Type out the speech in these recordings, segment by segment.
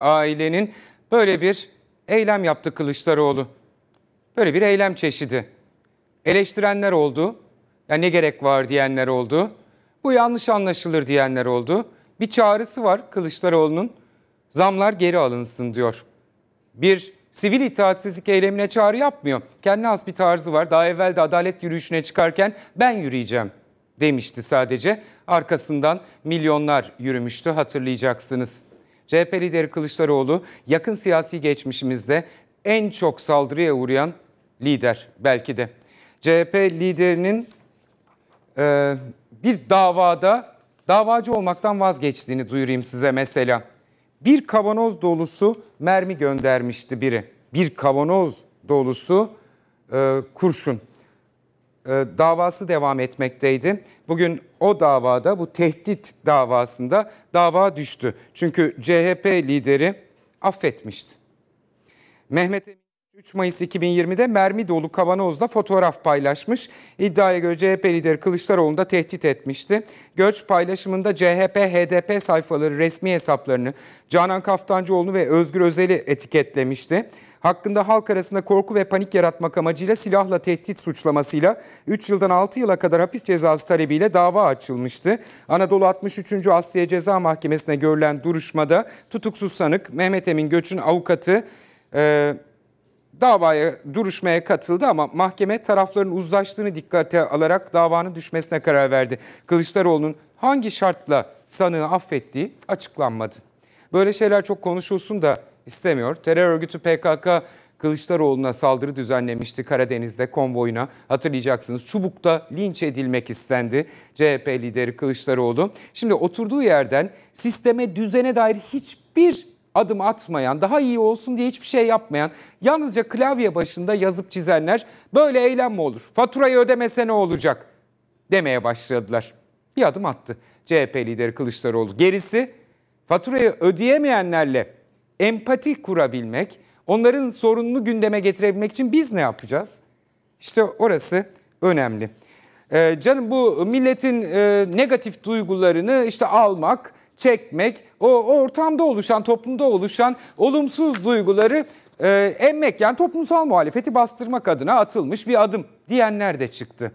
ailenin böyle bir eylem yaptı Kılıçdaroğlu. Böyle bir eylem çeşidi. Eleştirenler oldu. Ya ne gerek var diyenler oldu. Bu yanlış anlaşılır diyenler oldu. Bir çağrısı var Kılıçdaroğlu'nun. Zamlar geri alınsın diyor. Bir sivil itaatsizlik eylemine çağrı yapmıyor. Kendi has bir tarzı var. Daha evvel de adalet yürüyüşüne çıkarken ben yürüyeceğim demişti sadece. Arkasından milyonlar yürümüştü hatırlayacaksınız. CHP lideri Kılıçdaroğlu yakın siyasi geçmişimizde en çok saldırıya uğrayan lider belki de. CHP liderinin e, bir davada davacı olmaktan vazgeçtiğini duyurayım size mesela. Bir kavanoz dolusu mermi göndermişti biri. Bir kavanoz dolusu e, kurşun. E, davası devam etmekteydi. Bugün o davada bu tehdit davasında dava düştü. Çünkü CHP lideri affetmişti. Mehmet Emin 3 Mayıs 2020'de mermi dolu kavanozla fotoğraf paylaşmış. İddiaya göre CHP lideri Kılıçdaroğlu'nu da tehdit etmişti. Göç paylaşımında CHP, HDP sayfaları resmi hesaplarını Canan Kaftancıoğlu ve Özgür Özel'i etiketlemişti hakkında halk arasında korku ve panik yaratmak amacıyla silahla tehdit suçlamasıyla 3 yıldan 6 yıla kadar hapis cezası talebiyle dava açılmıştı. Anadolu 63. Asliye Ceza Mahkemesi'ne görülen duruşmada tutuksuz sanık Mehmet Emin Göç'ün avukatı e, davaya duruşmaya katıldı ama mahkeme tarafların uzlaştığını dikkate alarak davanın düşmesine karar verdi. Kılıçdaroğlu'nun hangi şartla sanığı affettiği açıklanmadı. Böyle şeyler çok konuşulsun da istemiyor. Terör örgütü PKK Kılıçdaroğlu'na saldırı düzenlemişti Karadeniz'de konvoyuna. Hatırlayacaksınız Çubuk'ta linç edilmek istendi CHP lideri Kılıçdaroğlu. Şimdi oturduğu yerden sisteme düzene dair hiçbir adım atmayan, daha iyi olsun diye hiçbir şey yapmayan, yalnızca klavye başında yazıp çizenler böyle eylem mi olur? Faturayı ödemese ne olacak? demeye başladılar. Bir adım attı CHP lideri Kılıçdaroğlu. Gerisi faturayı ödeyemeyenlerle empati kurabilmek, onların sorununu gündeme getirebilmek için biz ne yapacağız? İşte orası önemli. Ee, canım bu milletin e, negatif duygularını işte almak, çekmek, o, o ortamda oluşan, toplumda oluşan olumsuz duyguları e, emmek yani toplumsal muhalefeti bastırmak adına atılmış bir adım diyenler de çıktı.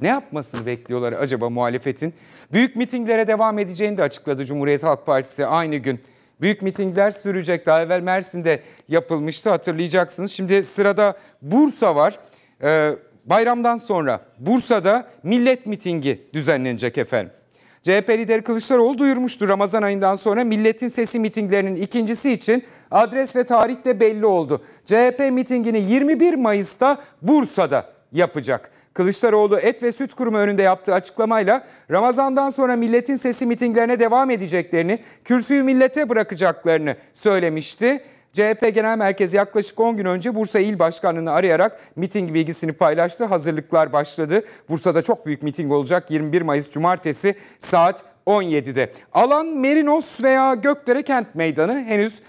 Ne yapmasını bekliyorlar acaba muhalefetin? Büyük mitinglere devam edeceğini de açıkladı Cumhuriyet Halk Partisi aynı gün büyük mitingler sürecek. Daha evvel Mersin'de yapılmıştı hatırlayacaksınız. Şimdi sırada Bursa var. Ee, bayramdan sonra Bursa'da millet mitingi düzenlenecek efendim. CHP lideri Kılıçdaroğlu duyurmuştu Ramazan ayından sonra milletin sesi mitinglerinin ikincisi için adres ve tarih de belli oldu. CHP mitingini 21 Mayıs'ta Bursa'da yapacak. Kılıçdaroğlu et ve süt kurumu önünde yaptığı açıklamayla Ramazan'dan sonra milletin sesi mitinglerine devam edeceklerini, kürsüyü millete bırakacaklarını söylemişti. CHP Genel Merkezi yaklaşık 10 gün önce Bursa İl Başkanlığı'nı arayarak miting bilgisini paylaştı. Hazırlıklar başladı. Bursa'da çok büyük miting olacak 21 Mayıs Cumartesi saat 17'de. Alan Merinos veya Gökdere Kent Meydanı henüz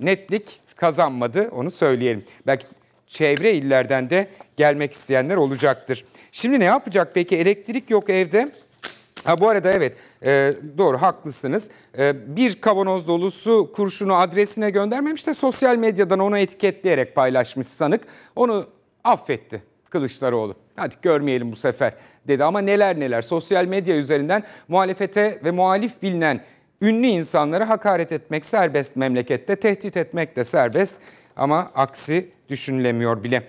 netlik kazanmadı onu söyleyelim. Belki çevre illerden de gelmek isteyenler olacaktır. Şimdi ne yapacak peki? Elektrik yok evde. Ha bu arada evet e, doğru haklısınız. E, bir kavanoz dolusu kurşunu adresine göndermemiş de sosyal medyadan onu etiketleyerek paylaşmış sanık. Onu affetti Kılıçdaroğlu. Hadi görmeyelim bu sefer dedi ama neler neler sosyal medya üzerinden muhalefete ve muhalif bilinen ünlü insanlara hakaret etmek serbest memlekette, tehdit etmek de serbest ama aksi düşünülemiyor bile.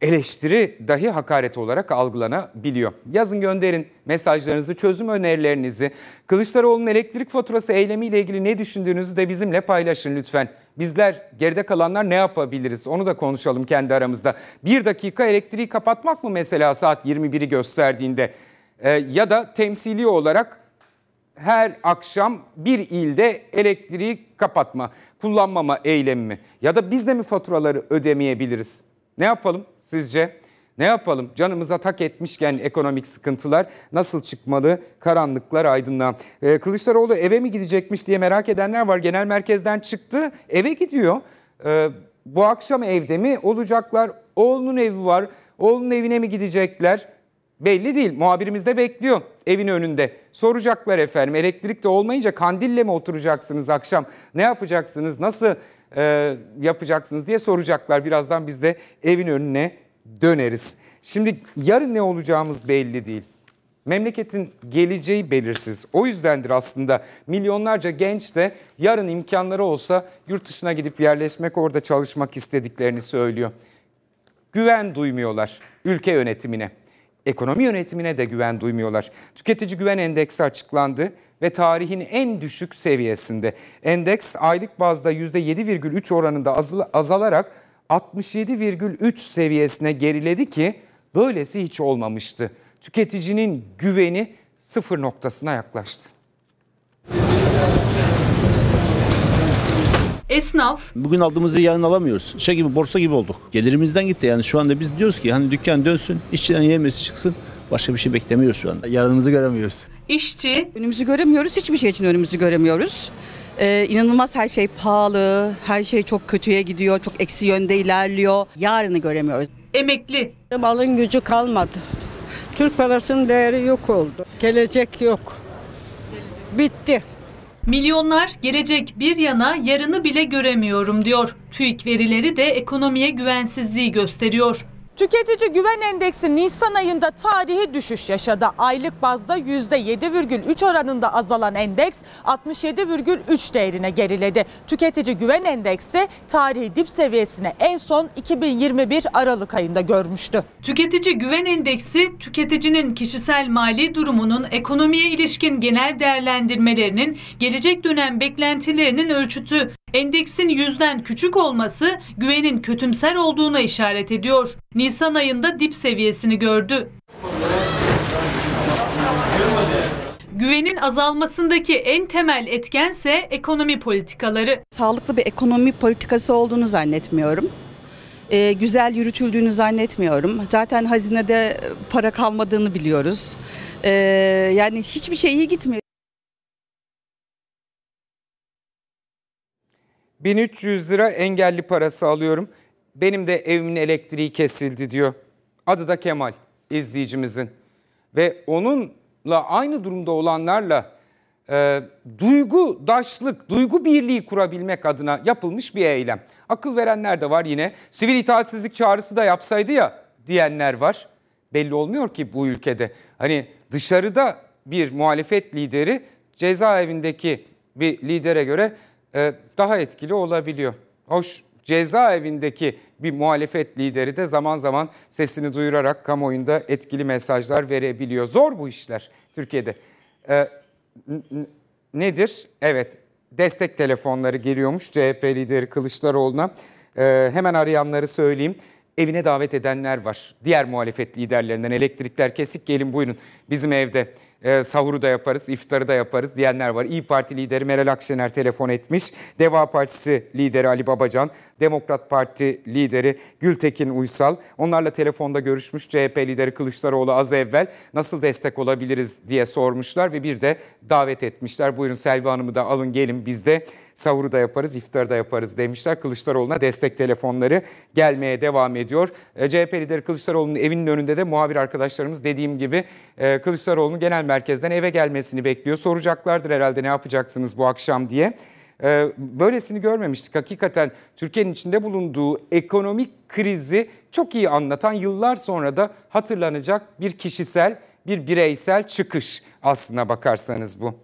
Eleştiri dahi hakaret olarak algılanabiliyor. Yazın gönderin mesajlarınızı, çözüm önerilerinizi. Kılıçdaroğlu'nun elektrik faturası eylemiyle ilgili ne düşündüğünüzü de bizimle paylaşın lütfen. Bizler geride kalanlar ne yapabiliriz onu da konuşalım kendi aramızda. Bir dakika elektriği kapatmak mı mesela saat 21'i gösterdiğinde? Ee, ya da temsili olarak her akşam bir ilde elektriği kapatma, kullanmama eylemi mi? Ya da biz de mi faturaları ödemeyebiliriz? Ne yapalım sizce? Ne yapalım? Canımıza tak etmişken ekonomik sıkıntılar nasıl çıkmalı? Karanlıklar aydınlığa. Ee, Kılıçdaroğlu eve mi gidecekmiş diye merak edenler var. Genel merkezden çıktı, eve gidiyor. Ee, bu akşam evde mi olacaklar? Oğlunun evi var. Oğlunun evine mi gidecekler? Belli değil. Muhabirimiz de bekliyor evin önünde. Soracaklar efendim elektrik de olmayınca kandille mi oturacaksınız akşam? Ne yapacaksınız? Nasıl e, yapacaksınız diye soracaklar. Birazdan biz de evin önüne döneriz. Şimdi yarın ne olacağımız belli değil. Memleketin geleceği belirsiz. O yüzdendir aslında milyonlarca genç de yarın imkanları olsa yurt dışına gidip yerleşmek, orada çalışmak istediklerini söylüyor. Güven duymuyorlar ülke yönetimine ekonomi yönetimine de güven duymuyorlar. Tüketici güven endeksi açıklandı ve tarihin en düşük seviyesinde. Endeks aylık bazda %7,3 oranında azalarak 67,3 seviyesine geriledi ki böylesi hiç olmamıştı. Tüketicinin güveni sıfır noktasına yaklaştı. esnaf. Bugün aldığımızı yarın alamıyoruz. Şey gibi borsa gibi olduk. Gelirimizden gitti yani şu anda biz diyoruz ki hani dükkan dönsün, işçiden yemesi çıksın. Başka bir şey beklemiyoruz şu anda. Yarınımızı göremiyoruz. İşçi. Önümüzü göremiyoruz. Hiçbir şey için önümüzü göremiyoruz. Ee, inanılmaz her şey pahalı, her şey çok kötüye gidiyor, çok eksi yönde ilerliyor. Yarını göremiyoruz. Emekli. Malın gücü kalmadı. Türk parasının değeri yok oldu. Gelecek yok. Gelecek. Bitti. Milyonlar gelecek bir yana yarını bile göremiyorum diyor. TÜİK verileri de ekonomiye güvensizliği gösteriyor. Tüketici Güven Endeksi Nisan ayında tarihi düşüş yaşadı. Aylık bazda %7,3 oranında azalan endeks 67,3 değerine geriledi. Tüketici Güven Endeksi tarihi dip seviyesine en son 2021 Aralık ayında görmüştü. Tüketici Güven Endeksi tüketicinin kişisel mali durumunun ekonomiye ilişkin genel değerlendirmelerinin gelecek dönem beklentilerinin ölçütü. Endeksin yüzden küçük olması güvenin kötümser olduğuna işaret ediyor. Nisan ayında dip seviyesini gördü. Güvenin azalmasındaki en temel etkense ekonomi politikaları. Sağlıklı bir ekonomi politikası olduğunu zannetmiyorum. E, güzel yürütüldüğünü zannetmiyorum. Zaten hazinede para kalmadığını biliyoruz. E, yani hiçbir şey iyi gitmiyor. 1300 lira engelli parası alıyorum. Benim de evimin elektriği kesildi diyor. Adı da Kemal izleyicimizin. Ve onunla aynı durumda olanlarla e, daşlık, duygu birliği kurabilmek adına yapılmış bir eylem. Akıl verenler de var yine. Sivil itaatsizlik çağrısı da yapsaydı ya diyenler var. Belli olmuyor ki bu ülkede. Hani dışarıda bir muhalefet lideri cezaevindeki bir lidere göre e, daha etkili olabiliyor. Hoş cezaevindeki bir muhalefet lideri de zaman zaman sesini duyurarak kamuoyunda etkili mesajlar verebiliyor. Zor bu işler Türkiye'de. Ee, nedir? Evet destek telefonları geliyormuş CHP lideri Kılıçdaroğlu'na. Ee, hemen arayanları söyleyeyim. Evine davet edenler var. Diğer muhalefet liderlerinden elektrikler kesik gelin buyurun bizim evde e, sahuru da yaparız, iftarı da yaparız diyenler var. İyi Parti lideri Meral Akşener telefon etmiş. Deva Partisi lideri Ali Babacan, Demokrat Parti lideri Gültekin Uysal. Onlarla telefonda görüşmüş CHP lideri Kılıçdaroğlu az evvel nasıl destek olabiliriz diye sormuşlar ve bir de davet etmişler. Buyurun Selvi Hanım'ı da alın gelin biz de sahuru da yaparız, iftarı da yaparız demişler. Kılıçdaroğlu'na destek telefonları gelmeye devam ediyor. E, CHP lideri Kılıçdaroğlu'nun evinin önünde de muhabir arkadaşlarımız dediğim gibi e, Kılıçdaroğlu'nun genel merkezden eve gelmesini bekliyor. Soracaklardır herhalde ne yapacaksınız bu akşam diye. Ee, böylesini görmemiştik. Hakikaten Türkiye'nin içinde bulunduğu ekonomik krizi çok iyi anlatan yıllar sonra da hatırlanacak bir kişisel, bir bireysel çıkış aslına bakarsanız bu.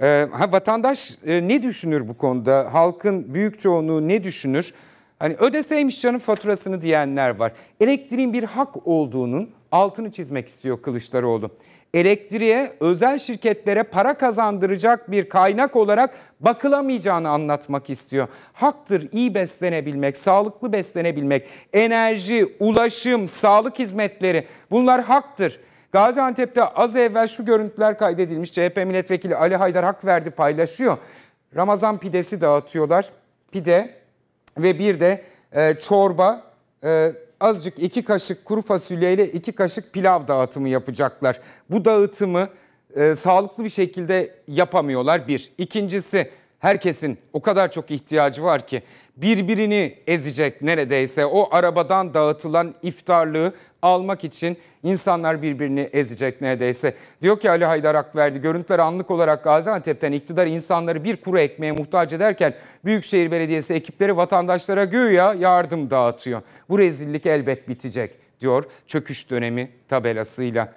Ee, ha, vatandaş e, ne düşünür bu konuda? Halkın büyük çoğunluğu ne düşünür? Hani ödeseymiş canın faturasını diyenler var. Elektriğin bir hak olduğunun altını çizmek istiyor Kılıçdaroğlu elektriğe özel şirketlere para kazandıracak bir kaynak olarak bakılamayacağını anlatmak istiyor. Haktır iyi beslenebilmek, sağlıklı beslenebilmek, enerji, ulaşım, sağlık hizmetleri bunlar haktır. Gaziantep'te az evvel şu görüntüler kaydedilmiş. CHP milletvekili Ali Haydar hak verdi paylaşıyor. Ramazan pidesi dağıtıyorlar. Pide ve bir de e, çorba e, azıcık iki kaşık kuru fasulye ile iki kaşık pilav dağıtımı yapacaklar. Bu dağıtımı e, sağlıklı bir şekilde yapamıyorlar bir. İkincisi herkesin o kadar çok ihtiyacı var ki birbirini ezecek neredeyse o arabadan dağıtılan iftarlığı almak için insanlar birbirini ezecek neredeyse. Diyor ki Ali Haydar Akverdi görüntüler anlık olarak Gaziantep'ten iktidar insanları bir kuru ekmeğe muhtaç ederken Büyükşehir Belediyesi ekipleri vatandaşlara güya yardım dağıtıyor. Bu rezillik elbet bitecek diyor çöküş dönemi tabelasıyla.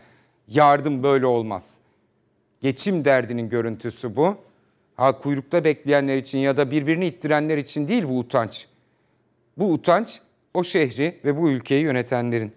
Yardım böyle olmaz. Geçim derdinin görüntüsü bu. Ha kuyrukta bekleyenler için ya da birbirini ittirenler için değil bu utanç. Bu utanç o şehri ve bu ülkeyi yönetenlerin.